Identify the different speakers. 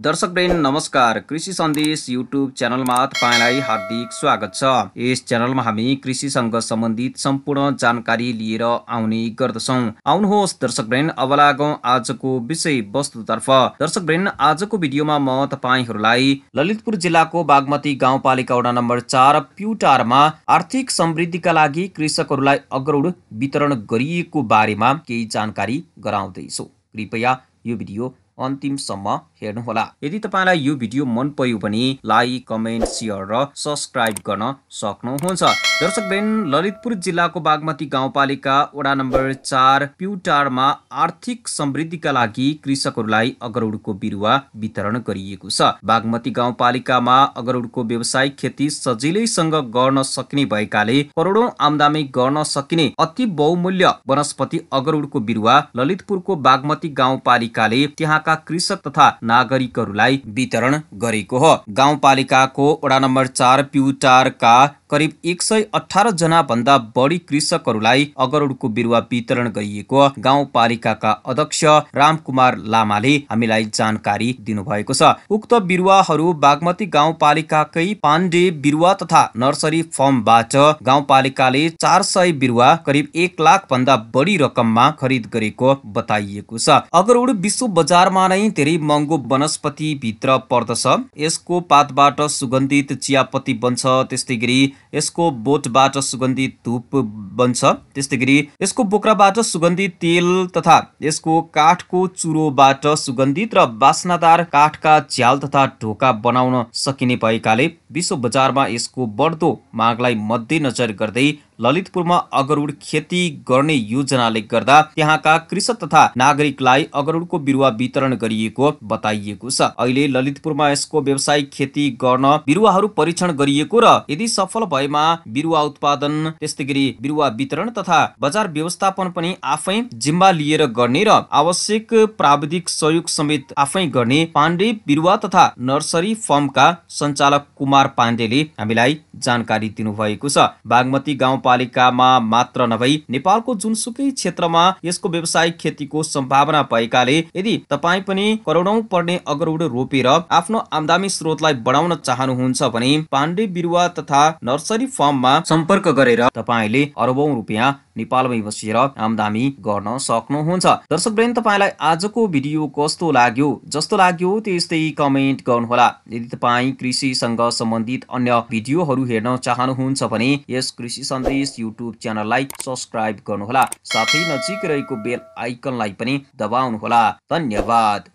Speaker 1: दर्शक ब्रेन नमस्कार कृषि सन्देश युट्युब च्यानलमा तपाईँलाई हार्दिक स्वागत छ यस च्यानलमा हामी कृषिसँग सम्बन्धित सम्पूर्ण जानकारी लिएर आउने गर्दछौ आउनुहोस् दर्शक ब्रेन अब लागौ आजको विषय वस्तुतर्फ दर्शक ब्रेन आजको भिडियोमा म तपाईँहरूलाई ललितपुर जिल्लाको बागमती गाउँपालिका वडा नम्बर चार प्युटारमा आर्थिक समृद्धिका लागि कृषकहरूलाई अग्रौड वितरण गरिएको बारेमा केही जानकारी गराउँदैछु कृपया यो भिडियो अन्तिमसम्म हेर्नुहोला यदि तपाईँलाई यो भिडियो मन पर्यो भने लाइक कमेन्ट सेयर र सब्सक्राइब गर्न सक्नुहुन्छ दर्शक बेन ललितपुर जिल्लाको बागमती गाउँपालिका वडा नम्बर चार प्युटारमा आर्थिक समृद्धिका लागि कृषकहरूलाई अगरुडको बिरुवा वितरण गरिएको छ बागमती गाउँपालिकामा अगरौडको व्यवसायिक खेती सजिलैसँग गर्न सकिने भएकाले करोडौं आमदामी गर्न सकिने अति बहुमूल्य वनस्पति अगरुडको बिरुवा ललितपुरको बागमती गाउँपालिकाले त्यहाँ जिल्लाका कृषक तथा नागरिकहरूलाई वितरण गरेको हो गाउँपालिकाको वडा नम्बर चार प्युटारका करिब एक सय अठार जना भन्दा बढी कृषकहरूलाई अगरौडको बिरुवा वितरण गरिएको गाउँपालिकाका अध्यक्ष रामकुमार लामाले हामीलाई जानकारी दिनुभएको छ उक्त बिरुवाहरू बागमती गाउँपालिकाकै पाण्डे बिरुवा तथा नर्सरी फर्मबाट गाउँपालिकाले चार सय बिरुवा करिब एक लाख भन्दा बढी रकममा खरिद गरेको बताइएको छ अगरौड विश्व बजारमा नै धेरै महँगो वनस्पति भित्र पर्दछ यसको पातबाट सुगन्धित चियापत्ती बन्छ त्यस्तै गरी यसको बोटबाट सुगन्धित धुप बन्छ त्यस्तै गरी यसको बोक्राबाट सुगन्धित तेल तथा यसको काठको चुरोबाट सुगन्धित र बासनादार काठका झ्याल तथा ढोका बनाउन सकिने भएकाले विश्व बजारमा यसको बढ्दो मागलाई मध्यनजर गर्दै ललितपुरमा अगरुड खेती गर्ने योजनाले गर्दा त्यहाँका कृषक तथा नागरिकलाई अगरुडको बिरुवा वितरण गरिएको बताइएको छ अहिले ललितपुरमा यसको व्यावसायिक खेती गर्न बिरुवाहरू परीक्षण गरिएको र यदि सफल भएमा बिरुवा उत्पादन त्यस्तै गरी बिरुवा वितरण तथा बजार व्यवस्थापन पनि आफै जिम्बा लिएर गर्ने र आवश्यक प्राविधिक सहयोग समेत आफै गर्ने पाण्डे बिरुवा तथा नर्सरी फर्मका सञ्चालक कुमार पाण्डेले हामीलाई जानकारी दिनुभएको छ बागमती गाउँ गाउँपालिकामा मात्र नभई नेपालको जुनसुकै क्षेत्रमा यसको व्यवसायिक खेतीको सम्भावना भएकाले यदि तपाईँ पनि करोडौं पर्ने अगरुड रोपेर आफ्नो आमदामी स्रोतलाई बढाउन चाहनुहुन्छ भने पाण्डे बिरुवा तथा नर्सरी फर्ममा सम्पर्क गरेर तपाईँले अरबौं रुपियाँ नेपालमै बसेर आमदामी गर्न सक्नुहुन्छ दर्शक ब्रेन तपाईँलाई आजको भिडियो कस्तो लाग्यो जस्तो लाग्यो त्यस्तै कमेन्ट गर्नुहोला यदि तपाईँ कृषिसँग सम्बन्धित अन्य भिडियोहरू हेर्न चाहनुहुन्छ भने यस कृषि सन्देश युट्युब च्यानललाई सब्सक्राइब गर्नुहोला साथै नजिक रहेको बेल आइकनलाई पनि दबाउनुहोला धन्यवाद